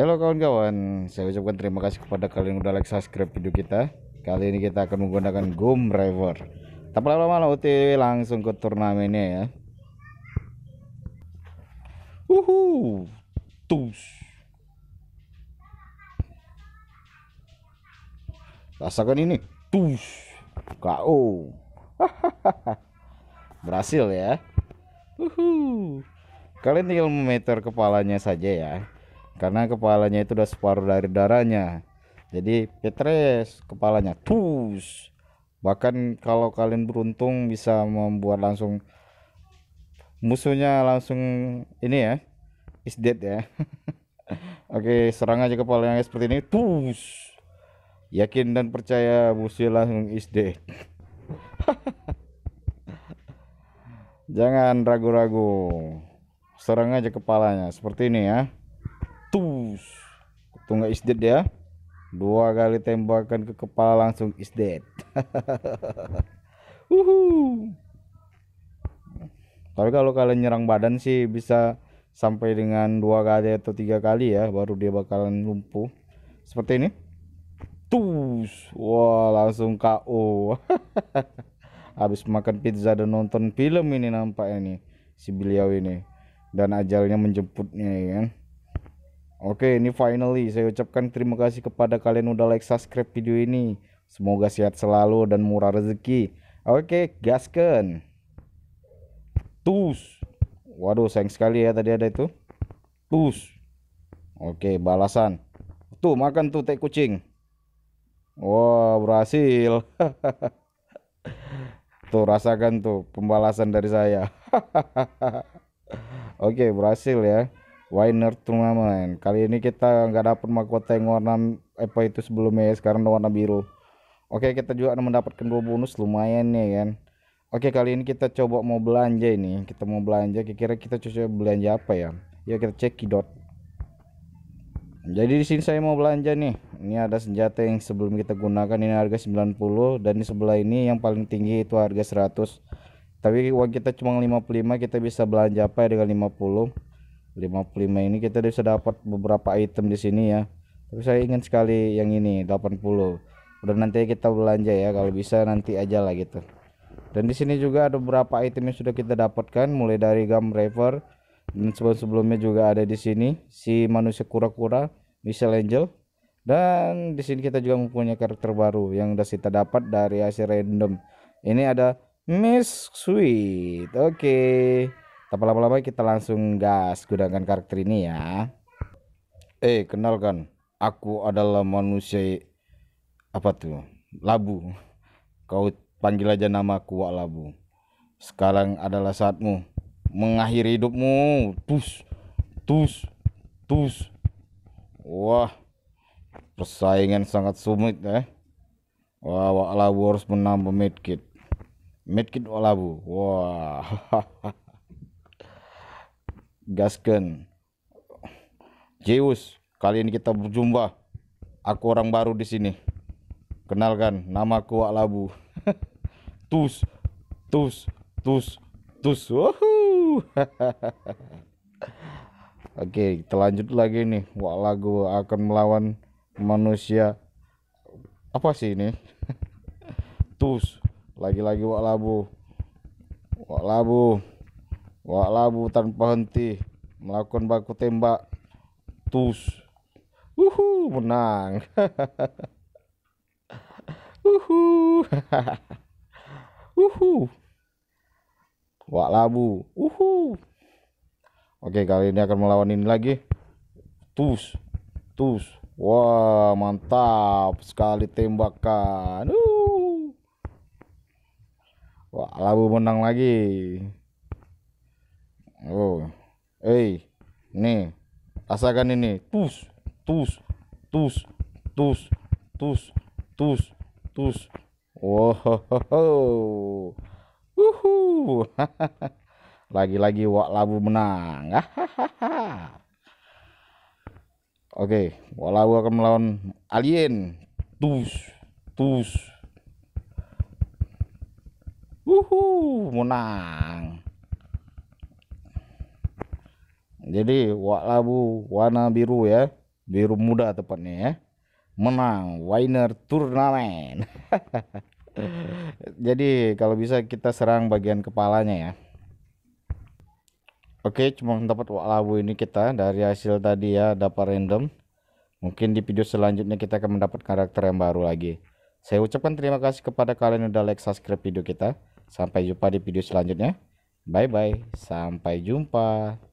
Halo kawan-kawan, saya ucapkan terima kasih kepada kalian yang udah like subscribe video kita. Kali ini kita akan menggunakan Gum River. Tak lama lama OTW langsung ke turnamennya ya. Uhu, tus. Rasakan ini, tus. KO. Berhasil ya. Uhu. Kalian tinggal memeter kepalanya saja ya karena kepalanya itu udah separuh dari darahnya jadi Petres kepalanya tus bahkan kalau kalian beruntung bisa membuat langsung musuhnya langsung ini ya is dead ya oke serang aja kepalanya seperti ini tus yakin dan percaya musuh langsung is dead jangan ragu-ragu serang aja kepalanya seperti ini ya Tus. Tunggu is dead ya. Dua kali tembakan ke kepala langsung is dead. Uhu. Tapi kalau kalian nyerang badan sih bisa sampai dengan dua kali atau tiga kali ya baru dia bakalan lumpuh seperti ini tus wah langsung KO habis makan pizza dan nonton film ini nampak ini si beliau ini dan ajalnya menjemputnya ya kan Oke, ini finally saya ucapkan terima kasih kepada kalian udah like subscribe video ini. Semoga sehat selalu dan murah rezeki. Oke, gasken. Tus. Waduh, sayang sekali ya tadi ada itu. Tus. Oke, balasan. Tuh, makan tuh teh kucing. Wah, wow, berhasil. tuh, rasakan tuh pembalasan dari saya. Oke, berhasil ya. Winer Turnamen. Kali ini kita nggak dapat mahkota yang warna apa itu sebelumnya ya, sekarang warna biru. Oke, kita juga mendapatkan dua bonus lumayan nih kan. Oke, kali ini kita coba mau belanja ini. Kita mau belanja, kira-kira kita coba belanja apa ya? Ya kita cek kidot. Jadi di sini saya mau belanja nih. Ini ada senjata yang sebelum kita gunakan ini harga 90 dan di sebelah ini yang paling tinggi itu harga 100. Tapi uang kita cuma 55, kita bisa belanja apa ya dengan 50? 55 ini kita bisa dapat beberapa item di sini ya tapi saya ingin sekali yang ini 80 udah nanti kita belanja ya kalau bisa nanti aja lah gitu dan di sini juga ada beberapa item yang sudah kita dapatkan mulai dari gum raver dan sebelum sebelumnya juga ada di sini si manusia kura-kura Michelle Angel dan di sini kita juga mempunyai karakter baru yang sudah kita dapat dari hasil random ini ada Miss Sweet oke okay. Tanpa lama-lama kita langsung gas gunakan karakter ini ya. Eh, kenalkan, aku adalah manusia apa tuh? Labu. Kau panggil aja nama aku Wak Labu. Sekarang adalah saatmu mengakhiri hidupmu. Tus, tus, tus. Wah, persaingan sangat sumit ya. Eh. Wah, Wak Labu harus menambah medkit. Medkit Wak Labu. Wah. gasken Zeus kali ini kita berjumpa aku orang baru di sini kenalkan namaku Wak Labu tus tus tus tus Wuhu. Oke, kita lanjut lagi nih. Wak lagu akan melawan manusia. Apa sih ini? Tus, lagi-lagi Wak Labu. Wak Labu. Wak labu tanpa henti melakukan baku tembak tus. Uhu menang. Uhu. Uhu. Wak labu. Uhu. Oke, kali ini akan melawan ini lagi. Tus. Tus. Wah, mantap sekali tembakan. Uh. Wah, labu menang lagi oh Hey, nih rasakan ini tus tus tus tus tus tus tus wow uhu lagi-lagi wak labu menang Oke, wak labu akan melawan alien. Tus, tus. Uhu, menang jadi wak Labu warna biru ya biru muda tepatnya ya menang winner turnamen jadi kalau bisa kita serang bagian kepalanya ya Oke cuma dapat wak labu ini kita dari hasil tadi ya dapat random mungkin di video selanjutnya kita akan mendapat karakter yang baru lagi saya ucapkan terima kasih kepada kalian yang udah like subscribe video kita sampai jumpa di video selanjutnya bye bye sampai jumpa